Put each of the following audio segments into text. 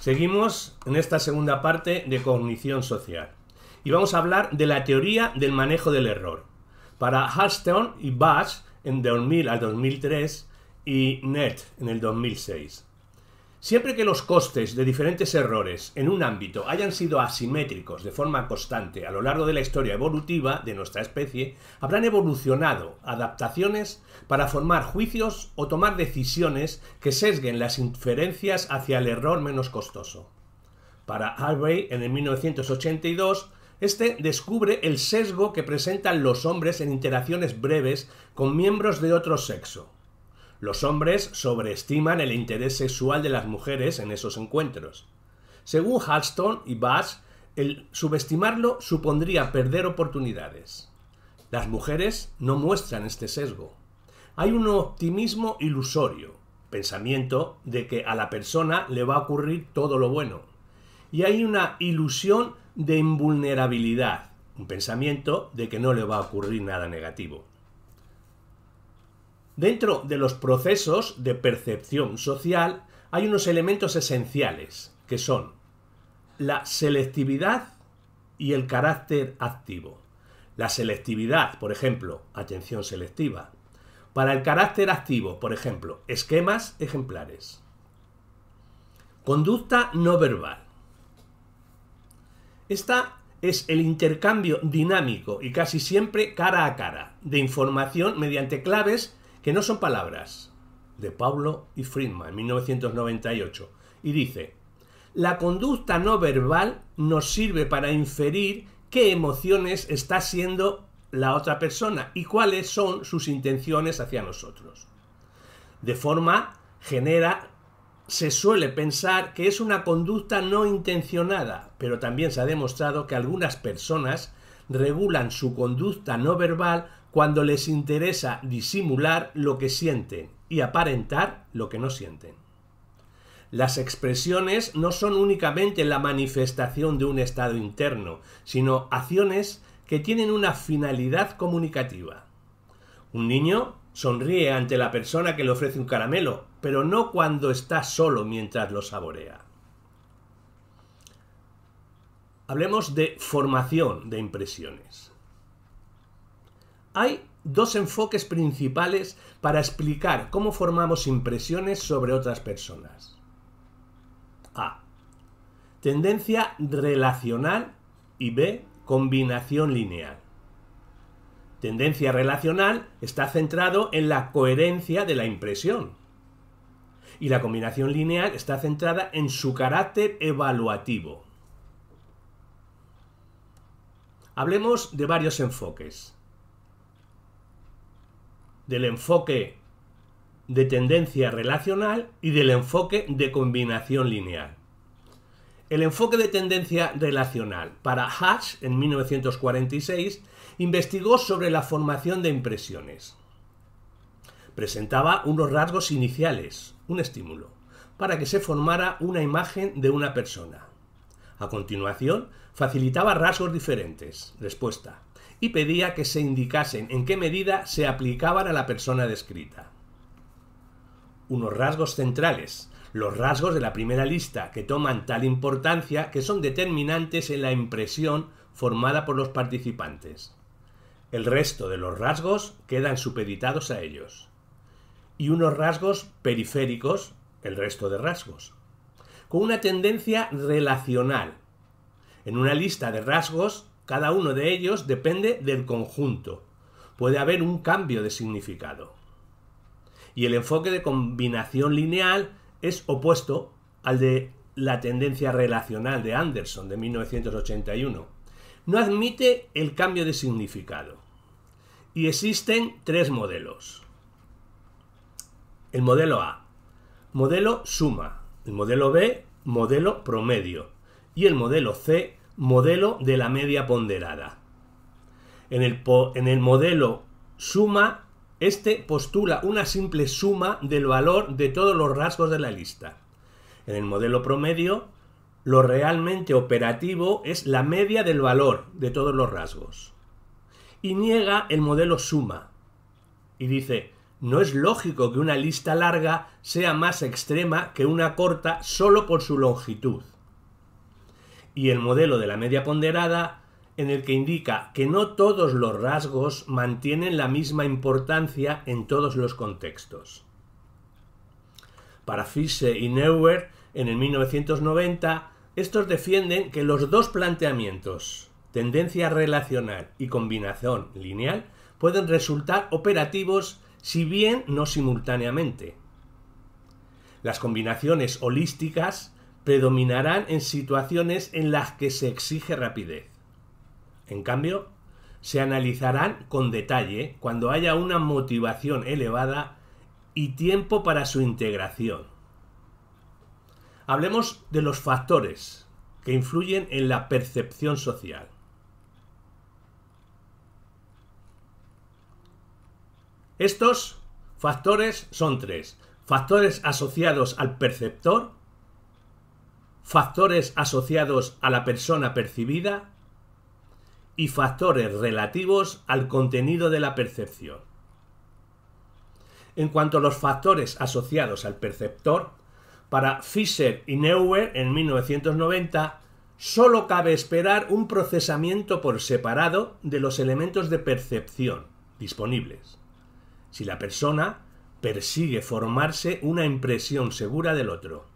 Seguimos en esta segunda parte de cognición social y vamos a hablar de la teoría del manejo del error. Para Halston y Bach en 2000 al 2003 y Net en el 2006. Siempre que los costes de diferentes errores en un ámbito hayan sido asimétricos de forma constante a lo largo de la historia evolutiva de nuestra especie, habrán evolucionado adaptaciones para formar juicios o tomar decisiones que sesguen las inferencias hacia el error menos costoso. Para Harvey, en el 1982, este descubre el sesgo que presentan los hombres en interacciones breves con miembros de otro sexo los hombres sobreestiman el interés sexual de las mujeres en esos encuentros. Según Halston y Bass, el subestimarlo supondría perder oportunidades. Las mujeres no muestran este sesgo. Hay un optimismo ilusorio, pensamiento de que a la persona le va a ocurrir todo lo bueno. Y hay una ilusión de invulnerabilidad, un pensamiento de que no le va a ocurrir nada negativo. Dentro de los procesos de percepción social hay unos elementos esenciales, que son la selectividad y el carácter activo. La selectividad, por ejemplo, atención selectiva. Para el carácter activo, por ejemplo, esquemas ejemplares. Conducta no verbal. Esta es el intercambio dinámico y casi siempre cara a cara de información mediante claves que no son palabras, de Pablo y Friedman, en 1998, y dice, la conducta no verbal nos sirve para inferir qué emociones está siendo la otra persona y cuáles son sus intenciones hacia nosotros. De forma genera, se suele pensar que es una conducta no intencionada, pero también se ha demostrado que algunas personas regulan su conducta no verbal cuando les interesa disimular lo que sienten y aparentar lo que no sienten. Las expresiones no son únicamente la manifestación de un estado interno, sino acciones que tienen una finalidad comunicativa. Un niño sonríe ante la persona que le ofrece un caramelo, pero no cuando está solo mientras lo saborea. Hablemos de formación de impresiones. Hay dos enfoques principales para explicar cómo formamos impresiones sobre otras personas. A. Tendencia relacional y B. Combinación lineal. Tendencia relacional está centrado en la coherencia de la impresión y la combinación lineal está centrada en su carácter evaluativo. Hablemos de varios enfoques del enfoque de tendencia relacional y del enfoque de combinación lineal. El enfoque de tendencia relacional para Hatch en 1946 investigó sobre la formación de impresiones. Presentaba unos rasgos iniciales, un estímulo, para que se formara una imagen de una persona. A continuación, facilitaba rasgos diferentes, respuesta, y pedía que se indicasen en qué medida se aplicaban a la persona descrita. Unos rasgos centrales, los rasgos de la primera lista, que toman tal importancia que son determinantes en la impresión formada por los participantes. El resto de los rasgos quedan supeditados a ellos. Y unos rasgos periféricos, el resto de rasgos, con una tendencia relacional. En una lista de rasgos cada uno de ellos depende del conjunto. Puede haber un cambio de significado. Y el enfoque de combinación lineal es opuesto al de la tendencia relacional de Anderson de 1981. No admite el cambio de significado. Y existen tres modelos. El modelo A, modelo suma. El modelo B, modelo promedio. Y el modelo C, modelo de la media ponderada. En el, en el modelo suma, este postula una simple suma del valor de todos los rasgos de la lista. En el modelo promedio, lo realmente operativo es la media del valor de todos los rasgos. Y niega el modelo suma. Y dice, no es lógico que una lista larga sea más extrema que una corta solo por su longitud y el modelo de la media ponderada en el que indica que no todos los rasgos mantienen la misma importancia en todos los contextos. Para Fische y Neuer, en el 1990, estos defienden que los dos planteamientos, tendencia relacional y combinación lineal, pueden resultar operativos si bien no simultáneamente. Las combinaciones holísticas predominarán en situaciones en las que se exige rapidez. En cambio, se analizarán con detalle cuando haya una motivación elevada y tiempo para su integración. Hablemos de los factores que influyen en la percepción social. Estos factores son tres. Factores asociados al perceptor, factores asociados a la persona percibida y factores relativos al contenido de la percepción. En cuanto a los factores asociados al perceptor, para Fischer y Neuer en 1990, solo cabe esperar un procesamiento por separado de los elementos de percepción disponibles, si la persona persigue formarse una impresión segura del otro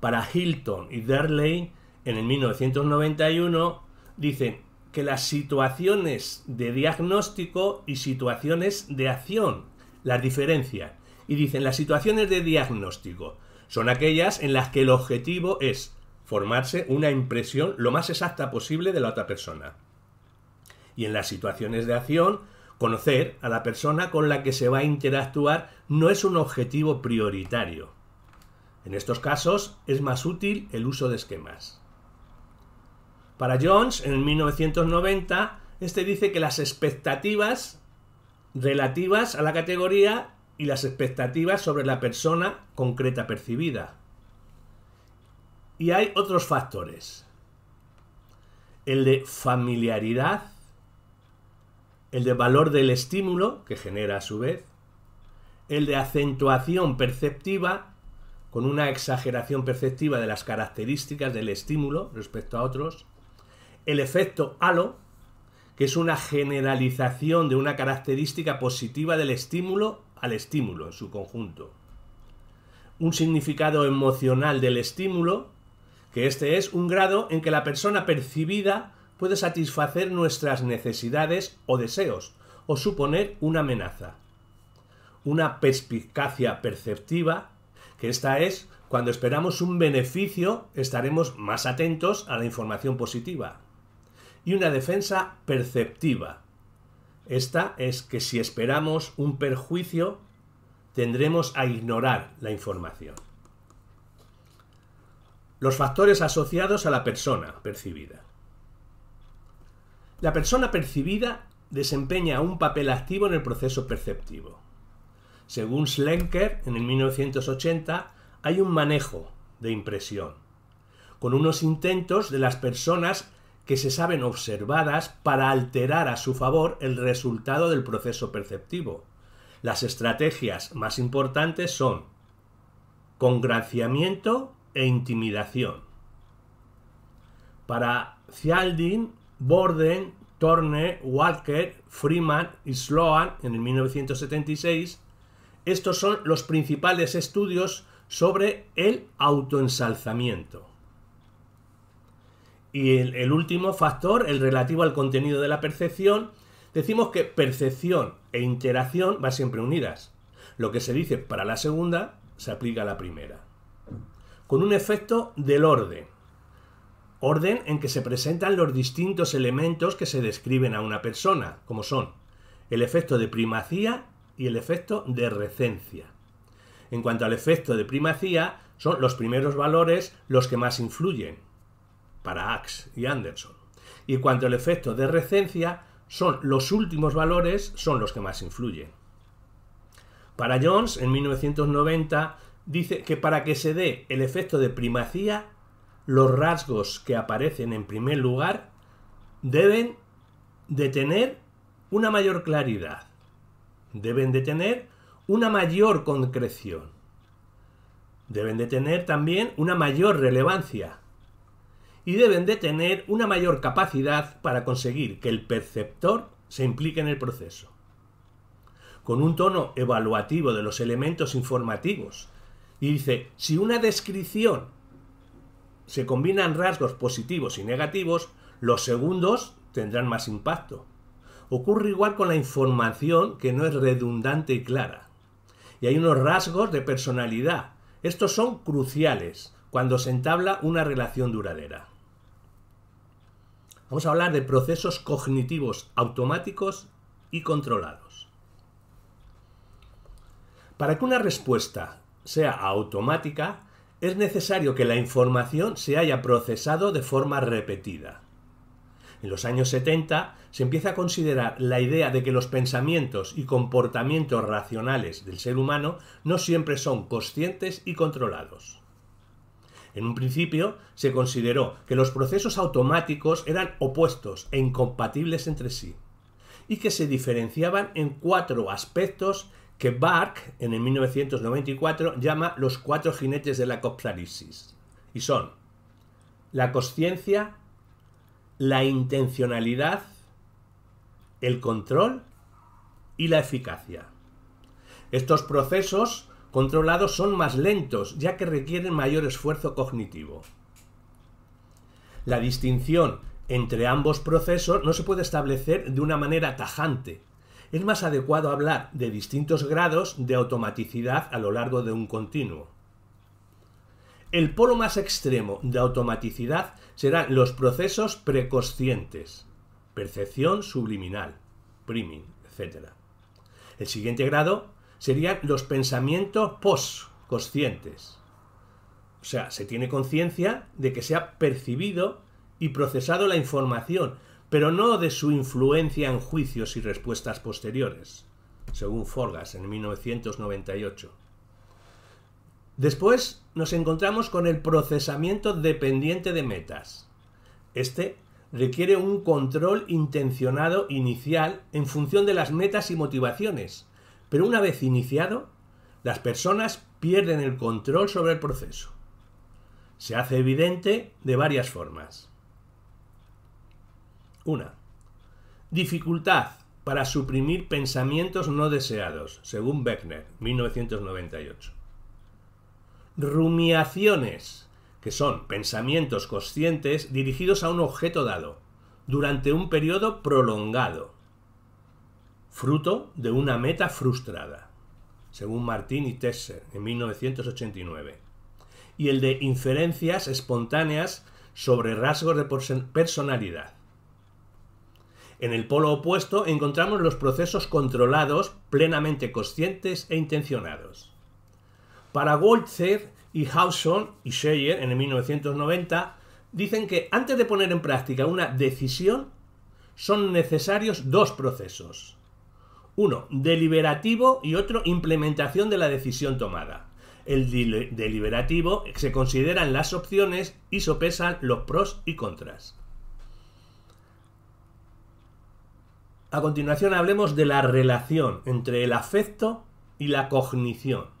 para Hilton y Darley en el 1991 dicen que las situaciones de diagnóstico y situaciones de acción las diferencian. Y dicen las situaciones de diagnóstico son aquellas en las que el objetivo es formarse una impresión lo más exacta posible de la otra persona. Y en las situaciones de acción, conocer a la persona con la que se va a interactuar no es un objetivo prioritario. En estos casos es más útil el uso de esquemas. Para Jones, en el 1990, este dice que las expectativas relativas a la categoría y las expectativas sobre la persona concreta percibida. Y hay otros factores. El de familiaridad, el de valor del estímulo que genera a su vez, el de acentuación perceptiva con una exageración perceptiva de las características del estímulo respecto a otros, el efecto halo, que es una generalización de una característica positiva del estímulo al estímulo en su conjunto, un significado emocional del estímulo, que este es un grado en que la persona percibida puede satisfacer nuestras necesidades o deseos, o suponer una amenaza, una perspicacia perceptiva que esta es cuando esperamos un beneficio, estaremos más atentos a la información positiva. Y una defensa perceptiva. Esta es que si esperamos un perjuicio, tendremos a ignorar la información. Los factores asociados a la persona percibida. La persona percibida desempeña un papel activo en el proceso perceptivo. Según Schlenker, en el 1980 hay un manejo de impresión, con unos intentos de las personas que se saben observadas para alterar a su favor el resultado del proceso perceptivo. Las estrategias más importantes son congraciamiento e intimidación. Para Cialdin, Borden, Thorne, Walker, Freeman y Sloan en el 1976, estos son los principales estudios sobre el autoensalzamiento. Y el, último factor, el relativo al contenido de la percepción, decimos que percepción e interacción van siempre unidas. Lo que se dice para la segunda se aplica a la primera. Con un efecto del orden. Orden en que se presentan los distintos elementos que se describen a una persona, como son el efecto de primacía y el efecto de recencia. En cuanto al efecto de primacía, son los primeros valores los que más influyen para Axe y Anderson. Y en cuanto al efecto de recencia, son los últimos valores son los que más influyen. Para Jones, en 1990, dice que para que se dé el efecto de primacía, los rasgos que aparecen en primer lugar deben de tener una mayor claridad, deben de tener una mayor concreción. Deben de tener también una mayor relevancia. Y deben de tener una mayor capacidad para conseguir que el perceptor se implique en el proceso. Con un tono evaluativo de los elementos informativos. Y dice, si una descripción se combinan rasgos positivos y negativos, los segundos tendrán más impacto. Ocurre igual con la información que no es redundante y clara. Y hay unos rasgos de personalidad. Estos son cruciales cuando se entabla una relación duradera. Vamos a hablar de procesos cognitivos automáticos y controlados. Para que una respuesta sea automática, es necesario que la información se haya procesado de forma repetida. En los años 70 se empieza a considerar la idea de que los pensamientos y comportamientos racionales del ser humano no siempre son conscientes y controlados. En un principio se consideró que los procesos automáticos eran opuestos e incompatibles entre sí, y que se diferenciaban en cuatro aspectos que Bach en el 1994, llama los cuatro jinetes de la coplarisis Y son la conciencia, la intencionalidad, el control y la eficacia. Estos procesos controlados son más lentos, ya que requieren mayor esfuerzo cognitivo. La distinción entre ambos procesos no se puede establecer de una manera tajante. Es más adecuado hablar de distintos grados de automaticidad a lo largo de un continuo. El polo más extremo de automaticidad serán los procesos preconscientes, percepción subliminal, priming, etc. El siguiente grado serían los pensamientos postconscientes. O sea, se tiene conciencia de que se ha percibido y procesado la información, pero no de su influencia en juicios y respuestas posteriores, según Forgas en 1998. Después nos encontramos con el procesamiento dependiente de metas. Este requiere un control intencionado inicial en función de las metas y motivaciones, pero una vez iniciado, las personas pierden el control sobre el proceso. Se hace evidente de varias formas. una, Dificultad para suprimir pensamientos no deseados, según Beckner, 1998 rumiaciones, que son pensamientos conscientes dirigidos a un objeto dado, durante un periodo prolongado, fruto de una meta frustrada, según Martín y Tesser en 1989, y el de inferencias espontáneas sobre rasgos de personalidad. En el polo opuesto encontramos los procesos controlados, plenamente conscientes e intencionados. Para Goltzer y Houson y Scheyer en el 1990 dicen que antes de poner en práctica una decisión son necesarios dos procesos. Uno, deliberativo y otro, implementación de la decisión tomada. El deliberativo se consideran las opciones y sopesan los pros y contras. A continuación hablemos de la relación entre el afecto y la cognición.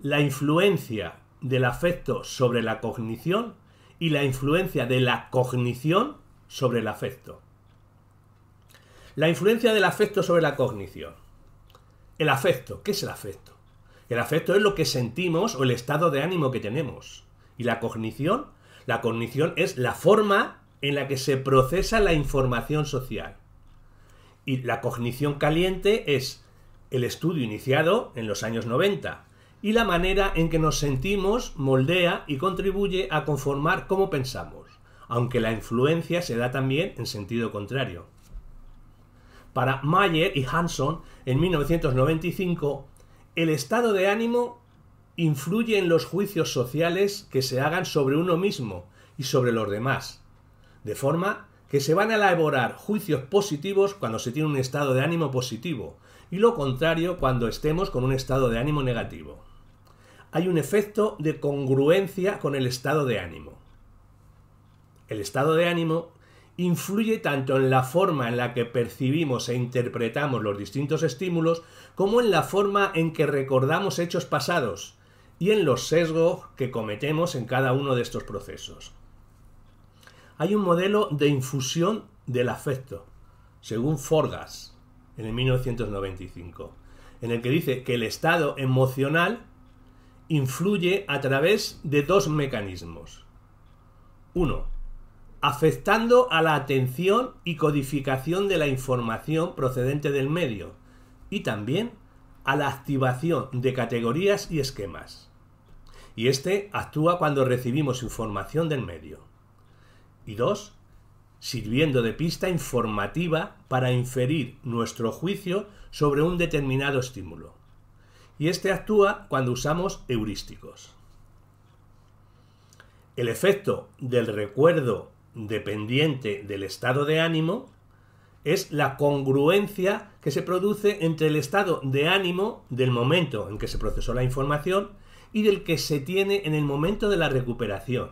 la influencia del afecto sobre la cognición y la influencia de la cognición sobre el afecto. La influencia del afecto sobre la cognición. El afecto, ¿qué es el afecto? El afecto es lo que sentimos o el estado de ánimo que tenemos. Y la cognición, la cognición es la forma en la que se procesa la información social. Y la cognición caliente es el estudio iniciado en los años 90 y la manera en que nos sentimos moldea y contribuye a conformar cómo pensamos, aunque la influencia se da también en sentido contrario. Para Mayer y Hanson, en 1995, el estado de ánimo influye en los juicios sociales que se hagan sobre uno mismo y sobre los demás, de forma que se van a elaborar juicios positivos cuando se tiene un estado de ánimo positivo y lo contrario cuando estemos con un estado de ánimo negativo hay un efecto de congruencia con el estado de ánimo. El estado de ánimo influye tanto en la forma en la que percibimos e interpretamos los distintos estímulos como en la forma en que recordamos hechos pasados y en los sesgos que cometemos en cada uno de estos procesos. Hay un modelo de infusión del afecto, según Forgas, en el 1995, en el que dice que el estado emocional influye a través de dos mecanismos. Uno, afectando a la atención y codificación de la información procedente del medio y también a la activación de categorías y esquemas. Y este actúa cuando recibimos información del medio. Y dos, sirviendo de pista informativa para inferir nuestro juicio sobre un determinado estímulo y este actúa cuando usamos heurísticos. El efecto del recuerdo dependiente del estado de ánimo es la congruencia que se produce entre el estado de ánimo del momento en que se procesó la información y del que se tiene en el momento de la recuperación.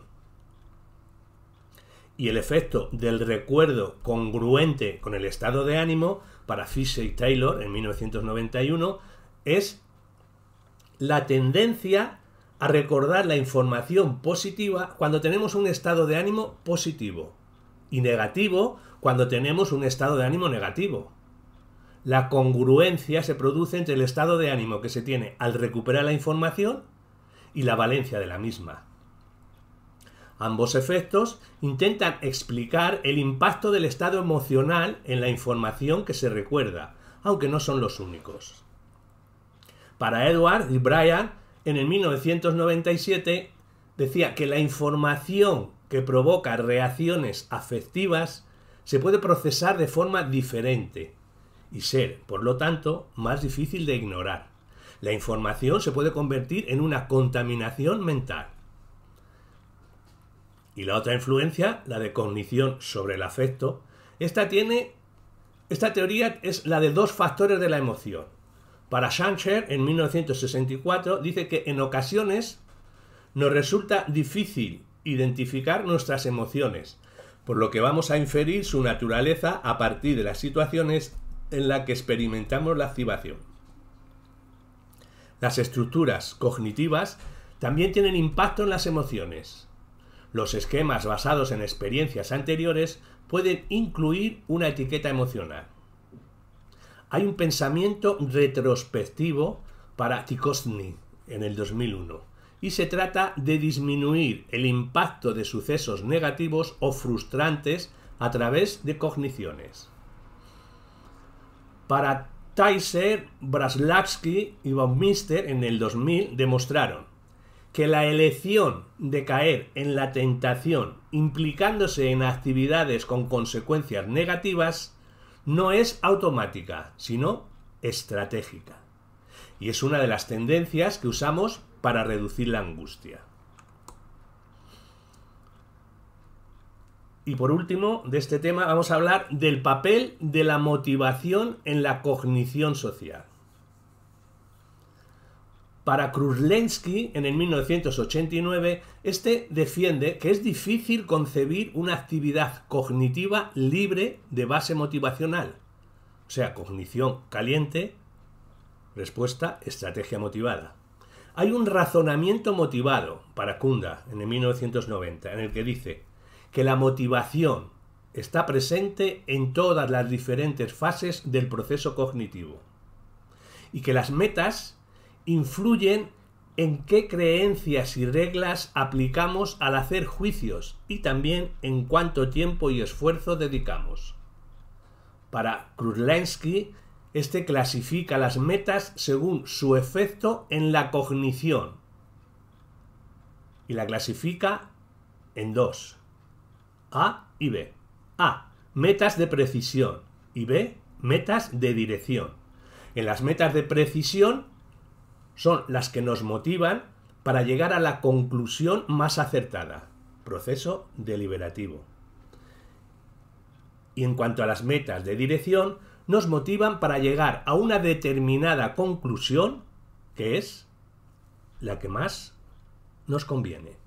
Y el efecto del recuerdo congruente con el estado de ánimo para Fisher y Taylor en 1991 es la tendencia a recordar la información positiva cuando tenemos un estado de ánimo positivo y negativo cuando tenemos un estado de ánimo negativo. La congruencia se produce entre el estado de ánimo que se tiene al recuperar la información y la valencia de la misma. Ambos efectos intentan explicar el impacto del estado emocional en la información que se recuerda, aunque no son los únicos para Edward y Brian en el 1997 decía que la información que provoca reacciones afectivas se puede procesar de forma diferente y ser, por lo tanto, más difícil de ignorar. La información se puede convertir en una contaminación mental. Y la otra influencia, la de cognición sobre el afecto, esta tiene esta teoría es la de dos factores de la emoción. Para Sancher, en 1964, dice que en ocasiones nos resulta difícil identificar nuestras emociones, por lo que vamos a inferir su naturaleza a partir de las situaciones en las que experimentamos la activación. Las estructuras cognitivas también tienen impacto en las emociones. Los esquemas basados en experiencias anteriores pueden incluir una etiqueta emocional hay un pensamiento retrospectivo para Tikosny en el 2001 y se trata de disminuir el impacto de sucesos negativos o frustrantes a través de cogniciones. Para Tyser, Braslavsky y Von en el 2000 demostraron que la elección de caer en la tentación implicándose en actividades con consecuencias negativas no es automática, sino estratégica. Y es una de las tendencias que usamos para reducir la angustia. Y por último, de este tema vamos a hablar del papel de la motivación en la cognición social. Para Kruslensky, en el 1989, este defiende que es difícil concebir una actividad cognitiva libre de base motivacional. O sea, cognición caliente, respuesta, estrategia motivada. Hay un razonamiento motivado para Kunda en el 1990, en el que dice que la motivación está presente en todas las diferentes fases del proceso cognitivo y que las metas influyen en qué creencias y reglas aplicamos al hacer juicios y también en cuánto tiempo y esfuerzo dedicamos. Para Krulensky, este clasifica las metas según su efecto en la cognición y la clasifica en dos, A y B. A, metas de precisión y B, metas de dirección. En las metas de precisión son las que nos motivan para llegar a la conclusión más acertada, proceso deliberativo. Y en cuanto a las metas de dirección, nos motivan para llegar a una determinada conclusión que es la que más nos conviene.